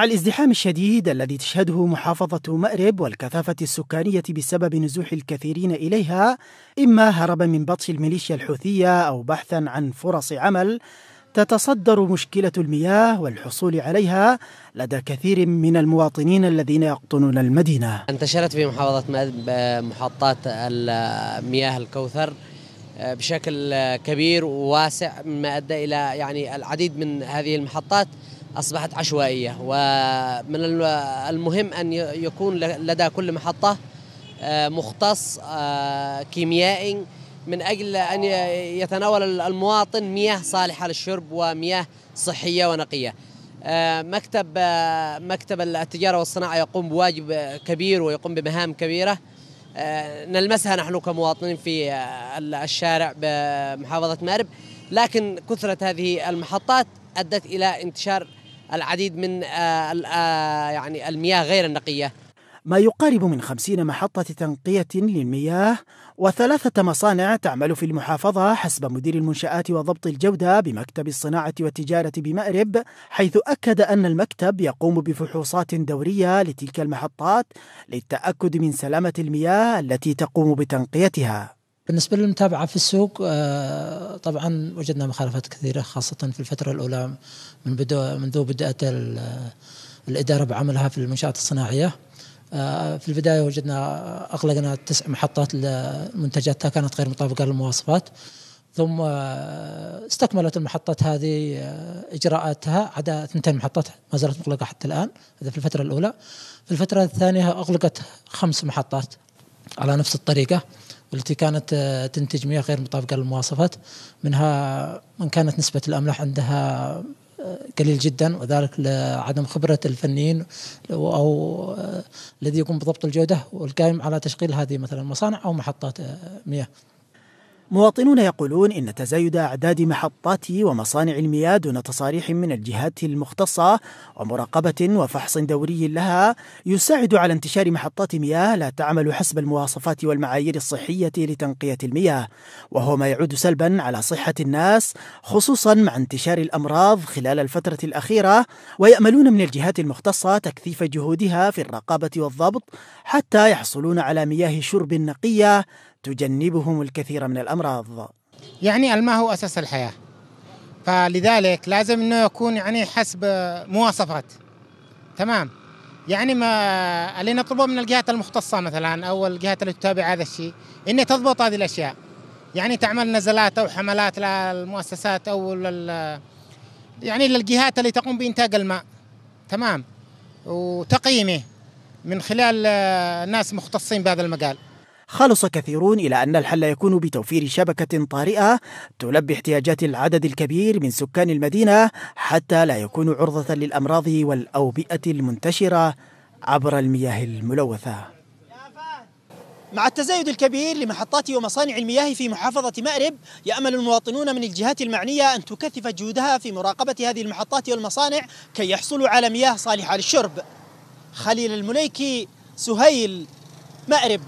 مع الازدحام الشديد الذي تشهده محافظة مأرب والكثافة السكانية بسبب نزوح الكثيرين إليها إما هربا من بطش الميليشيا الحوثية أو بحثا عن فرص عمل تتصدر مشكلة المياه والحصول عليها لدى كثير من المواطنين الذين يقطنون المدينة انتشرت في محافظة مأرب آه، محطات المياه الكوثر آه، بشكل آه، كبير وواسع مما أدى إلى يعني العديد من هذه المحطات أصبحت عشوائية ومن المهم أن يكون لدى كل محطة آه، مختص آه، كيميائي من أجل أن يتناول المواطن مياه صالحة للشرب ومياه صحية ونقية آه، مكتب مكتب التجارة والصناعة يقوم بواجب كبير ويقوم بمهام كبيرة نلمسها نحن كمواطنين في الشارع بمحافظة مأرب لكن كثرة هذه المحطات أدت إلى انتشار العديد من آه، آه، يعني المياه غير النقيه ما يقارب من خمسين محطة تنقية للمياه وثلاثة مصانع تعمل في المحافظة حسب مدير المنشآت وضبط الجودة بمكتب الصناعة والتجارة بمأرب حيث أكد أن المكتب يقوم بفحوصات دورية لتلك المحطات للتأكد من سلامة المياه التي تقوم بتنقيتها بالنسبه للمتابعه في السوق آه، طبعا وجدنا مخالفات كثيره خاصه في الفتره الاولى من بدو منذ بدات الاداره بعملها في المنشات الصناعيه آه، في البداية وجدنا أغلقنا تسع محطات لمنتجاتها كانت غير مطابقة للمواصفات ثم آه، استكملت المحطات هذه إجراءاتها عدا اثنتين محطات ما زالت مغلقة حتى الآن هذا في الفترة الأولى في الفترة الثانية أغلقت خمس محطات على نفس الطريقة والتي كانت آه، تنتج مياه غير مطابقة للمواصفات منها من كانت نسبة الأملاح عندها آه، قليل جدا وذلك لعدم خبرة الفنيين أو آه، الذي يقوم بضبط الجودة والقائم على تشغيل هذه مثلا مصانع أو محطات مياه مواطنون يقولون إن تزايد أعداد محطات ومصانع المياه دون تصاريح من الجهات المختصة ومراقبة وفحص دوري لها يساعد على انتشار محطات مياه لا تعمل حسب المواصفات والمعايير الصحية لتنقية المياه وهو ما يعود سلبا على صحة الناس خصوصا مع انتشار الأمراض خلال الفترة الأخيرة ويأملون من الجهات المختصة تكثيف جهودها في الرقابة والضبط حتى يحصلون على مياه شرب نقية تجنبهم الكثير من الأمراض يعني الماء هو أساس الحياة فلذلك لازم أنه يكون يعني حسب مواصفات تمام يعني ما اللي نطلبه من الجهات المختصة مثلا أو الجهات اللي تتابع هذا الشيء أن تضبط هذه الأشياء يعني تعمل نزلات أو حملات للمؤسسات أو لل يعني للجهات اللي تقوم بإنتاج الماء تمام وتقييمه من خلال ناس مختصين بهذا المجال خلص كثيرون إلى أن الحل يكون بتوفير شبكة طارئة تلبي احتياجات العدد الكبير من سكان المدينة حتى لا يكون عرضة للأمراض والأوبئة المنتشرة عبر المياه الملوثة مع التزايد الكبير لمحطات ومصانع المياه في محافظة مأرب يأمل المواطنون من الجهات المعنية أن تكثف جهودها في مراقبة هذه المحطات والمصانع كي يحصلوا على مياه صالحة للشرب خليل المليكي سهيل مأرب